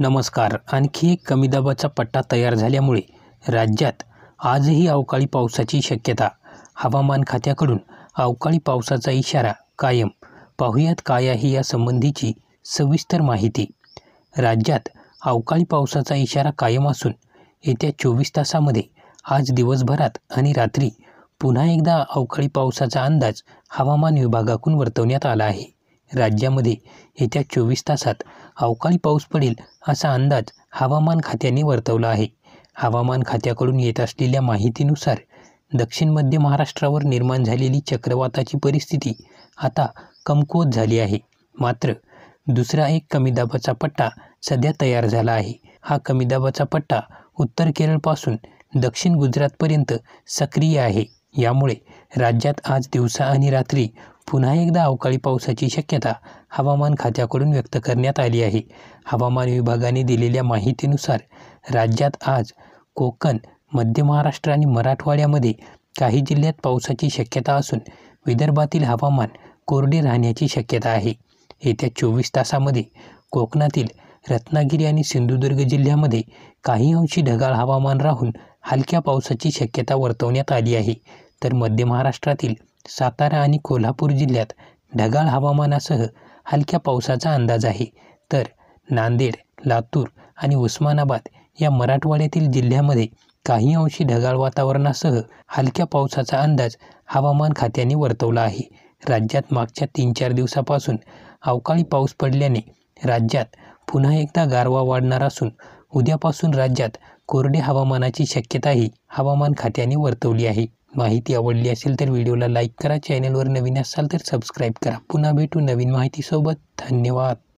नमस्कार आणखी एक कमी दाबाचा पट्टा तयार झाल्यामुळे राज्यात आजही अवकाळी पावसाची शक्यता हवामान खात्याकडून अवकाळी पावसाचा इशारा कायम पाहुयात काय आहे यासंबंधीची सविस्तर माहिती राज्यात अवकाळी पावसाचा इशारा कायम असून येत्या चोवीस तासामध्ये आज दिवसभरात आणि रात्री पुन्हा एकदा अवकाळी पावसाचा अंदाज हवामान विभागाकडून वर्तवण्यात आला आहे राज्यामध्ये येत्या चोवीस तासात अवकाळी पाऊस पडेल असा अंदाज हवामान खात्याने वर्तवला आहे हवामान खात्याकडून येत असलेल्या माहितीनुसार दक्षिण मध्य महाराष्ट्रावर निर्माण झालेली चक्रवाताची परिस्थिती आता कमकुवत झाली आहे मात्र दुसरा एक कमी दाबाचा पट्टा सध्या तयार झाला आहे हा कमी दाबाचा पट्टा उत्तर केरळपासून दक्षिण गुजरातपर्यंत सक्रिय आहे यामुळे राज्यात आज दिवसा आणि रात्री पुन्हा एकदा अवकाळी पावसाची शक्यता हवामान खात्याकडून व्यक्त करण्यात आली आहे हवामान विभागाने दिलेल्या माहितीनुसार राज्यात आज कोकण मध्य महाराष्ट्र आणि मराठवाड्यामध्ये काही जिल्ह्यात पावसाची शक्यता असून विदर्भातील हवामान कोरडे राहण्याची शक्यता आहे येत्या चोवीस तासामध्ये कोकणातील रत्नागिरी आणि सिंधुदुर्ग जिल्ह्यामध्ये काही अंशी ढगाळ हवामान राहून हलक्या पावसाची शक्यता वर्तवण्यात आली आहे तर मध्य महाराष्ट्रातील सातारा आणि कोल्हापूर जिल्ह्यात ढगाळ हवामानासह हलक्या पावसाचा अंदाज आहे तर नांदेड लातूर आणि उस्मानाबाद या मराठवाड्यातील जिल्ह्यामध्ये काही अंशी ढगाळ वातावरणासह हलक्या पावसाचा अंदाज हवामान खात्याने वर्तवला आहे राज्यात मागच्या तीन चार दिवसापासून अवकाळी पाऊस पडल्याने राज्यात पुन्हा एकदा गारवा वाढणार असून उद्यापासून राज्यात कोरडे हवामानाची शक्यताही हवामान खात्याने वर्तवली आहे माहिती आवडली असेल तर व्हिडिओला लाईक करा चॅनलवर नवीन असाल तर सबस्क्राईब करा पुन्हा भेटू नवीन माहितीसोबत धन्यवाद